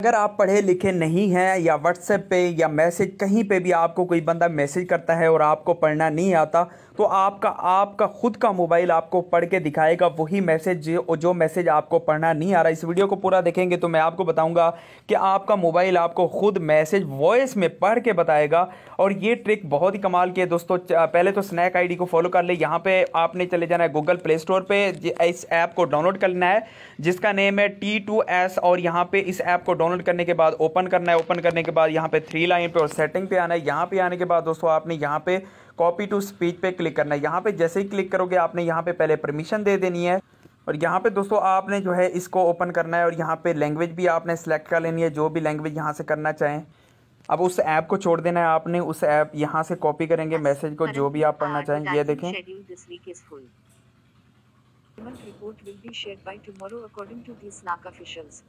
अगर आप पढ़े लिखे नहीं हैं या व्हाट्सएप पे या मैसेज कहीं पे भी आपको कोई बंदा मैसेज करता है और आपको पढ़ना नहीं आता तो आपका आपका खुद का मोबाइल आपको पढ़ के दिखाएगा वही मैसेज जो, जो मैसेज आपको पढ़ना नहीं आ रहा इस वीडियो को पूरा देखेंगे तो मैं आपको बताऊंगा कि आपका मोबाइल आपको खुद मैसेज वॉइस में पढ़ के बताएगा और ये ट्रिक बहुत ही कमाल की है दोस्तों पहले तो स्नैक आई को फॉलो कर ले यहाँ पर आपने चले जाना है गूगल प्ले स्टोर पर इस ऐप को डाउनलोड कर लेना है जिसका नेम है टी और यहाँ पर इस ऐप को डाउनलोड करने के बाद ओपन करना है ओपन करने के बाद यहाँ पे थ्री लाइन पे और सेटिंग पे आना है यहाँ पे आने के बाद दोस्तों आपने यहाँ पे कॉपी टू स्पीच पे क्लिक करना है यहाँ पे जैसे ही क्लिक करोगे आपने यहाँ पे पहले परमिशन दे देनी है और यहाँ पे दोस्तों आपने जो है इसको ओपन करना है और यहाँ पे लैंग्वेज भी आपने सेलेक्ट कर लेनी है जो भी लैंग्वेज यहाँ से करना चाहें अब उस ऐप को छोड़ देना है आपने उस ऐप यहाँ से कॉपी करेंगे मैसेज को जो भी आप पढ़ना चाहें ये देखें report will be shared by tomorrow according to the SNAC officials.